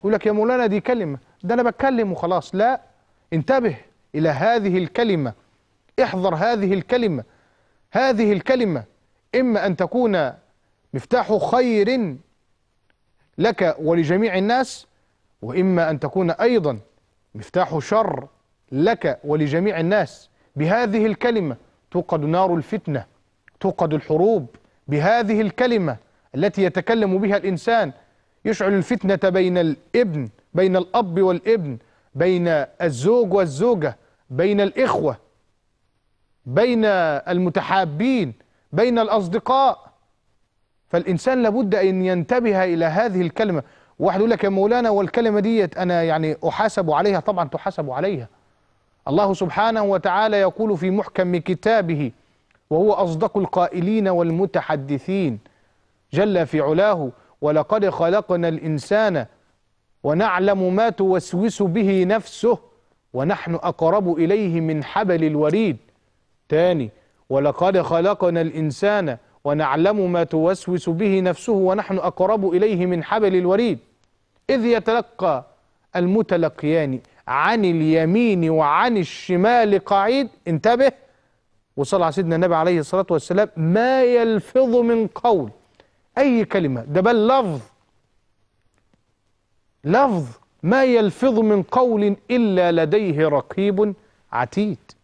يقول لك يا مولانا دي كلمة ده أنا بتكلم وخلاص لا انتبه إلى هذه الكلمة احذر هذه الكلمة هذه الكلمة إما أن تكون مفتاح خير لك ولجميع الناس وإما أن تكون أيضا مفتاح شر لك ولجميع الناس بهذه الكلمة توقد نار الفتنة توقد الحروب بهذه الكلمة التي يتكلم بها الإنسان يشعل الفتنة بين الابن بين الأب والابن بين الزوج والزوجة بين الإخوة بين المتحابين بين الأصدقاء فالإنسان لابد أن ينتبه إلى هذه الكلمة واحد يقول لك يا مولانا والكلمة ديت أنا يعني أحاسب عليها طبعا تحاسب عليها الله سبحانه وتعالى يقول في محكم كتابه وهو أصدق القائلين والمتحدثين جل في علاه ولقد خلقنا الإنسان ونعلم ما توسوس به نفسه ونحن أقرب إليه من حبل الوريد تاني ولقد خلقنا الإنسان ونعلم ما توسوس به نفسه ونحن أقرب إليه من حبل الوريد إذ يتلقى المتلقيان عن اليمين وعن الشمال قعيد انتبه وصلى على سيدنا النبي عليه الصلاة والسلام ما يلفظ من قول أي كلمة ده بل لفظ لفظ ما يلفظ من قول إلا لديه رقيب عتيد